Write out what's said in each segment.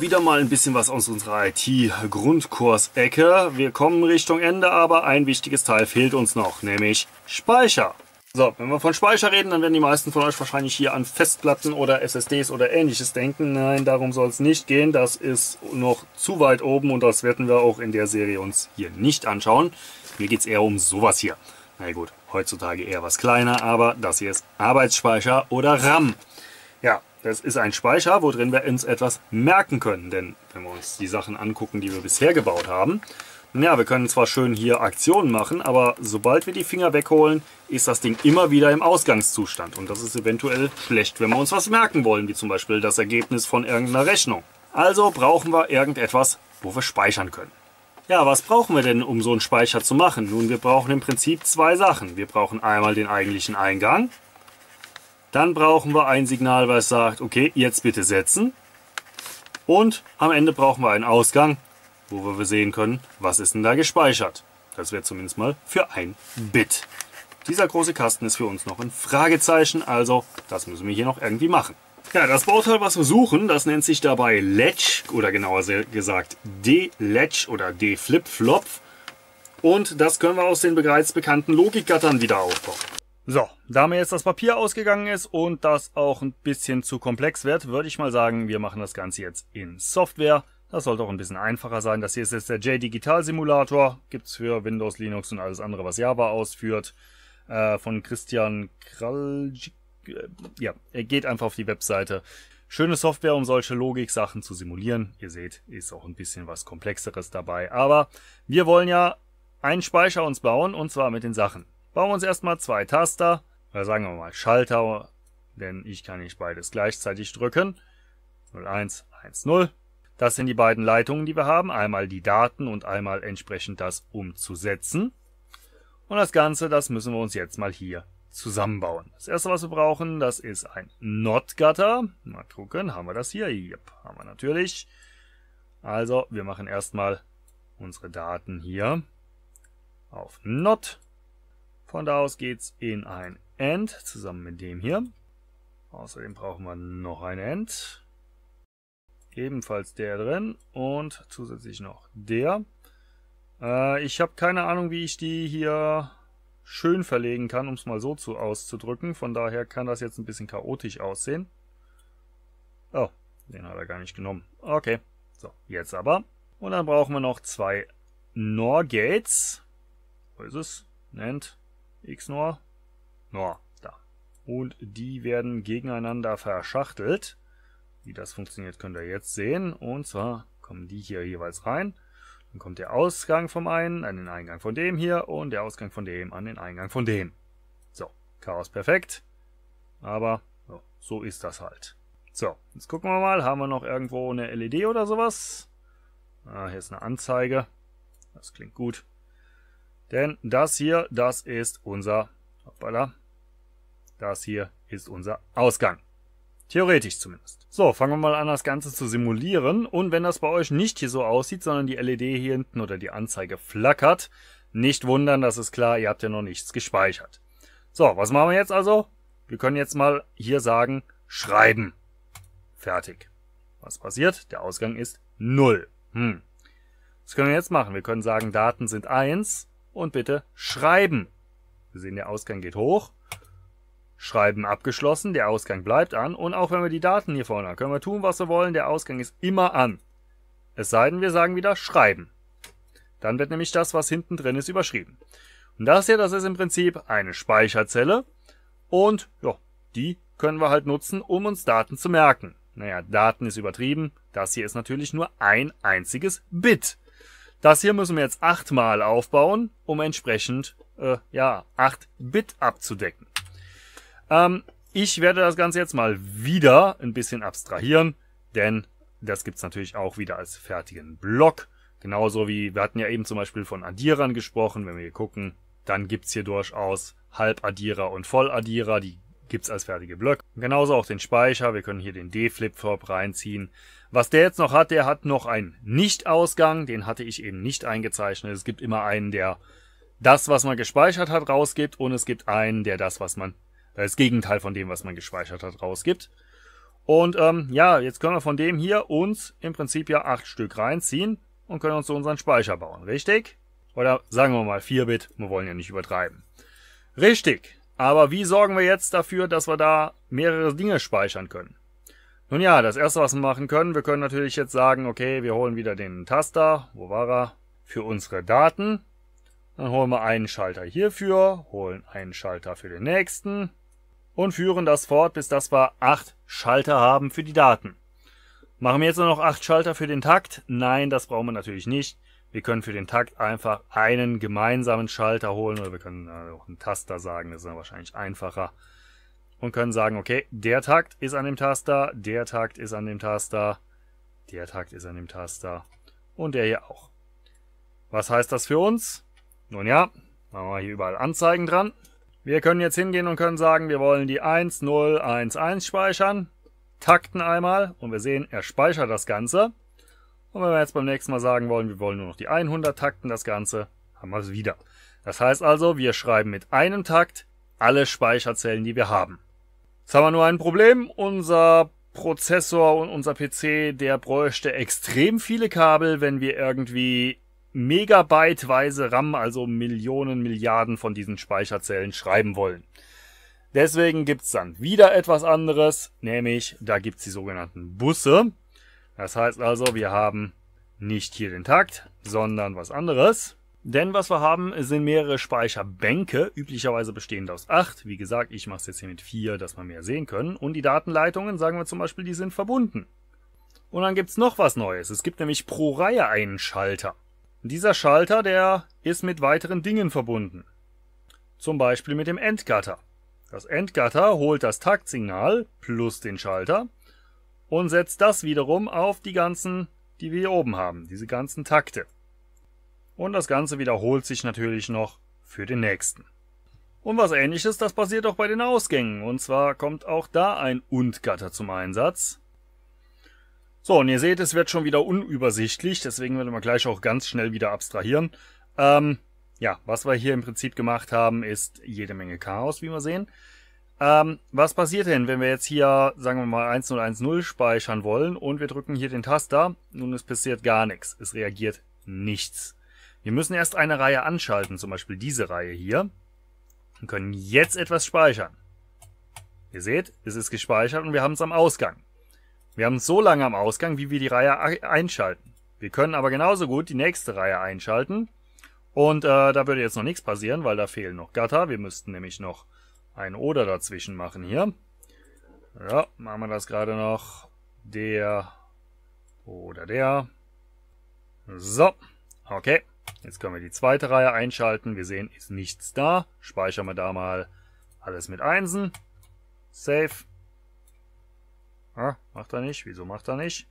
wieder mal ein bisschen was aus unserer IT-Grundkurs-Ecke. Wir kommen Richtung Ende, aber ein wichtiges Teil fehlt uns noch, nämlich Speicher. So, wenn wir von Speicher reden, dann werden die meisten von euch wahrscheinlich hier an Festplatten oder SSDs oder ähnliches denken. Nein, darum soll es nicht gehen. Das ist noch zu weit oben und das werden wir auch in der Serie uns hier nicht anschauen. Mir geht es eher um sowas hier. Na gut, heutzutage eher was kleiner, aber das hier ist Arbeitsspeicher oder RAM. Ja, das ist ein Speicher, wo drin wir uns etwas merken können. Denn wenn wir uns die Sachen angucken, die wir bisher gebaut haben, ja, wir können zwar schön hier Aktionen machen, aber sobald wir die Finger wegholen, ist das Ding immer wieder im Ausgangszustand. Und das ist eventuell schlecht, wenn wir uns was merken wollen, wie zum Beispiel das Ergebnis von irgendeiner Rechnung. Also brauchen wir irgendetwas, wo wir speichern können. Ja, was brauchen wir denn, um so einen Speicher zu machen? Nun, wir brauchen im Prinzip zwei Sachen. Wir brauchen einmal den eigentlichen Eingang dann brauchen wir ein Signal, was sagt, okay, jetzt bitte setzen. Und am Ende brauchen wir einen Ausgang, wo wir sehen können, was ist denn da gespeichert. Das wäre zumindest mal für ein Bit. Dieser große Kasten ist für uns noch ein Fragezeichen, also das müssen wir hier noch irgendwie machen. Ja, das Bauteil, was wir suchen, das nennt sich dabei Ledge oder genauer gesagt D-Ledge oder D-Flip-Flop. Und das können wir aus den bereits bekannten Logikgattern wieder aufbauen. So, da mir jetzt das Papier ausgegangen ist und das auch ein bisschen zu komplex wird, würde ich mal sagen, wir machen das Ganze jetzt in Software. Das sollte auch ein bisschen einfacher sein. Das hier ist jetzt der J-Digital-Simulator. Gibt es für Windows, Linux und alles andere, was Java ausführt. Äh, von Christian Kraljik. Äh, ja, er geht einfach auf die Webseite. Schöne Software, um solche Logik-Sachen zu simulieren. Ihr seht, ist auch ein bisschen was Komplexeres dabei. Aber wir wollen ja einen Speicher uns bauen, und zwar mit den Sachen bauen wir uns erstmal zwei Taster, oder sagen wir mal Schalter, denn ich kann nicht beides gleichzeitig drücken. 01, 10. Das sind die beiden Leitungen, die wir haben. Einmal die Daten und einmal entsprechend das umzusetzen. Und das Ganze, das müssen wir uns jetzt mal hier zusammenbauen. Das erste, was wir brauchen, das ist ein NOT-Gatter. Mal gucken, haben wir das hier? Yep, haben wir natürlich. Also, wir machen erstmal unsere Daten hier auf NOT. Von da aus geht's in ein End zusammen mit dem hier. Außerdem brauchen wir noch ein End. Ebenfalls der drin und zusätzlich noch der. Äh, ich habe keine Ahnung, wie ich die hier schön verlegen kann, um es mal so zu auszudrücken. Von daher kann das jetzt ein bisschen chaotisch aussehen. Oh, den hat er gar nicht genommen. Okay, so, jetzt aber. Und dann brauchen wir noch zwei Norgates. Wo ist es? Nennt Xnor, Nor, da. Und die werden gegeneinander verschachtelt. Wie das funktioniert, könnt ihr jetzt sehen. Und zwar kommen die hier jeweils rein. Dann kommt der Ausgang vom einen an den Eingang von dem hier und der Ausgang von dem an den Eingang von dem. So, Chaos perfekt. Aber so, so ist das halt. So, jetzt gucken wir mal. Haben wir noch irgendwo eine LED oder sowas? Ah, hier ist eine Anzeige. Das klingt gut. Denn das hier, das ist unser, hoppala, das hier ist unser Ausgang. Theoretisch zumindest. So, fangen wir mal an, das Ganze zu simulieren. Und wenn das bei euch nicht hier so aussieht, sondern die LED hier hinten oder die Anzeige flackert, nicht wundern, das ist klar, ihr habt ja noch nichts gespeichert. So, was machen wir jetzt also? Wir können jetzt mal hier sagen, schreiben. Fertig. Was passiert? Der Ausgang ist 0. Hm. Was können wir jetzt machen? Wir können sagen, Daten sind 1 und bitte schreiben. Wir sehen, der Ausgang geht hoch. Schreiben abgeschlossen, der Ausgang bleibt an und auch wenn wir die Daten hier vorne haben, können wir tun, was wir wollen, der Ausgang ist immer an. Es sei denn, wir sagen wieder schreiben. Dann wird nämlich das, was hinten drin ist, überschrieben. Und das hier, das ist im Prinzip eine Speicherzelle und ja, die können wir halt nutzen, um uns Daten zu merken. Naja, Daten ist übertrieben, das hier ist natürlich nur ein einziges Bit. Das hier müssen wir jetzt achtmal aufbauen, um entsprechend äh, ja, 8 Bit abzudecken. Ähm, ich werde das Ganze jetzt mal wieder ein bisschen abstrahieren, denn das gibt es natürlich auch wieder als fertigen Block. Genauso wie wir hatten ja eben zum Beispiel von Addierern gesprochen. Wenn wir hier gucken, dann gibt es hier durchaus Halbaddierer und Volladdierer. Die gibt es als fertige Blöcke. genauso auch den Speicher. Wir können hier den D-Flip-Flop reinziehen. Was der jetzt noch hat, der hat noch einen Nicht-Ausgang. Den hatte ich eben nicht eingezeichnet. Es gibt immer einen, der das, was man gespeichert hat, rausgibt. Und es gibt einen, der das, was man, das Gegenteil von dem, was man gespeichert hat, rausgibt. Und ähm, ja, jetzt können wir von dem hier uns im Prinzip ja acht Stück reinziehen und können uns so unseren Speicher bauen, richtig? Oder sagen wir mal 4-Bit, wir wollen ja nicht übertreiben. Richtig, aber wie sorgen wir jetzt dafür, dass wir da mehrere Dinge speichern können? Nun ja, das erste, was wir machen können, wir können natürlich jetzt sagen, okay, wir holen wieder den Taster, wo war er, für unsere Daten. Dann holen wir einen Schalter hierfür, holen einen Schalter für den nächsten und führen das fort, bis dass wir acht Schalter haben für die Daten. Machen wir jetzt nur noch acht Schalter für den Takt? Nein, das brauchen wir natürlich nicht. Wir können für den Takt einfach einen gemeinsamen Schalter holen oder wir können äh, auch einen Taster sagen, das ist dann wahrscheinlich einfacher. Und können sagen, okay, der Takt ist an dem Taster, der Takt ist an dem Taster, der Takt ist an dem Taster und der hier auch. Was heißt das für uns? Nun ja, machen wir hier überall Anzeigen dran. Wir können jetzt hingehen und können sagen, wir wollen die 1011 speichern, takten einmal und wir sehen, er speichert das Ganze. Und wenn wir jetzt beim nächsten Mal sagen wollen, wir wollen nur noch die 100 Takten das Ganze, haben wir es wieder. Das heißt also, wir schreiben mit einem Takt alle Speicherzellen, die wir haben. Jetzt haben wir nur ein Problem. Unser Prozessor und unser PC, der bräuchte extrem viele Kabel, wenn wir irgendwie megabyteweise RAM, also Millionen, Milliarden von diesen Speicherzellen schreiben wollen. Deswegen gibt's dann wieder etwas anderes, nämlich da gibt's die sogenannten Busse. Das heißt also, wir haben nicht hier den Takt, sondern was anderes. Denn was wir haben, sind mehrere Speicherbänke, üblicherweise bestehend aus 8. Wie gesagt, ich mache es jetzt hier mit 4, dass wir mehr sehen können. Und die Datenleitungen, sagen wir zum Beispiel, die sind verbunden. Und dann gibt es noch was Neues. Es gibt nämlich pro Reihe einen Schalter. dieser Schalter, der ist mit weiteren Dingen verbunden. Zum Beispiel mit dem Endgatter. Das Endgatter holt das Taktsignal plus den Schalter und setzt das wiederum auf die ganzen, die wir hier oben haben, diese ganzen Takte. Und das Ganze wiederholt sich natürlich noch für den nächsten. Und was ähnliches, das passiert auch bei den Ausgängen. Und zwar kommt auch da ein Und-Gatter zum Einsatz. So, und ihr seht, es wird schon wieder unübersichtlich, deswegen werden wir gleich auch ganz schnell wieder abstrahieren. Ähm, ja, was wir hier im Prinzip gemacht haben, ist jede Menge Chaos, wie wir sehen. Ähm, was passiert denn, wenn wir jetzt hier, sagen wir mal, 1010 speichern wollen und wir drücken hier den Taster? Nun, es passiert gar nichts. Es reagiert nichts. Wir müssen erst eine Reihe anschalten, zum Beispiel diese Reihe hier. Und können jetzt etwas speichern. Ihr seht, es ist gespeichert und wir haben es am Ausgang. Wir haben es so lange am Ausgang, wie wir die Reihe einschalten. Wir können aber genauso gut die nächste Reihe einschalten. Und äh, da würde jetzt noch nichts passieren, weil da fehlen noch Gatter. Wir müssten nämlich noch ein Oder dazwischen machen hier. Ja, machen wir das gerade noch. Der oder der. So, okay. Jetzt können wir die zweite Reihe einschalten. Wir sehen, ist nichts da. Speichern wir da mal alles mit Einsen. Save. Ah, macht er nicht. Wieso macht er nicht?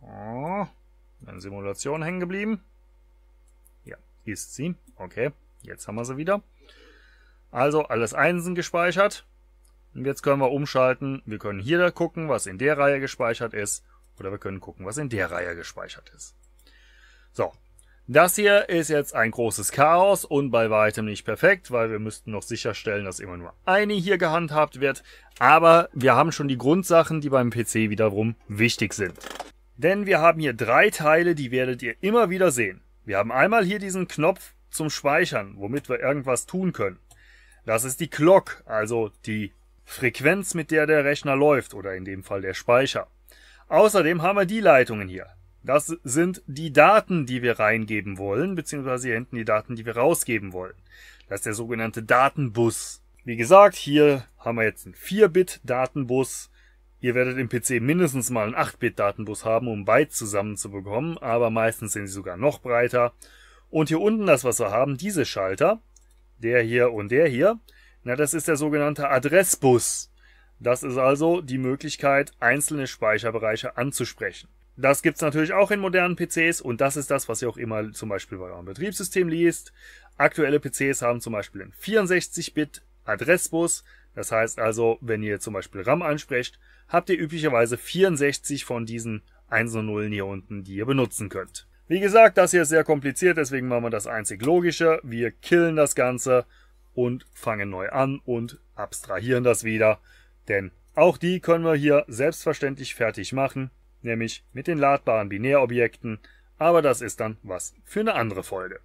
Oh, eine Simulation hängen geblieben. Ja, ist sie. Okay, jetzt haben wir sie wieder. Also alles Einsen gespeichert. Und jetzt können wir umschalten. Wir können hier gucken, was in der Reihe gespeichert ist. Oder wir können gucken, was in der Reihe gespeichert ist. So. Das hier ist jetzt ein großes Chaos und bei weitem nicht perfekt, weil wir müssten noch sicherstellen, dass immer nur eine hier gehandhabt wird. Aber wir haben schon die Grundsachen, die beim PC wiederum wichtig sind. Denn wir haben hier drei Teile, die werdet ihr immer wieder sehen. Wir haben einmal hier diesen Knopf zum Speichern, womit wir irgendwas tun können. Das ist die Clock, also die Frequenz, mit der der Rechner läuft oder in dem Fall der Speicher. Außerdem haben wir die Leitungen hier. Das sind die Daten, die wir reingeben wollen, beziehungsweise hier hinten die Daten, die wir rausgeben wollen. Das ist der sogenannte Datenbus. Wie gesagt, hier haben wir jetzt einen 4-Bit-Datenbus. Ihr werdet im PC mindestens mal einen 8-Bit-Datenbus haben, um Bytes zusammenzubekommen, aber meistens sind sie sogar noch breiter. Und hier unten das, was wir haben, diese Schalter, der hier und der hier. Na, das ist der sogenannte Adressbus. Das ist also die Möglichkeit, einzelne Speicherbereiche anzusprechen. Das gibt's natürlich auch in modernen PCs und das ist das, was ihr auch immer zum Beispiel bei eurem Betriebssystem liest. Aktuelle PCs haben zum Beispiel einen 64-Bit Adressbus. Das heißt also, wenn ihr zum Beispiel RAM ansprecht, habt ihr üblicherweise 64 von diesen 1 und 0 hier unten, die ihr benutzen könnt. Wie gesagt, das hier ist sehr kompliziert, deswegen machen wir das einzig Logische. Wir killen das Ganze und fangen neu an und abstrahieren das wieder. Denn auch die können wir hier selbstverständlich fertig machen, nämlich mit den ladbaren Binärobjekten. Aber das ist dann was für eine andere Folge.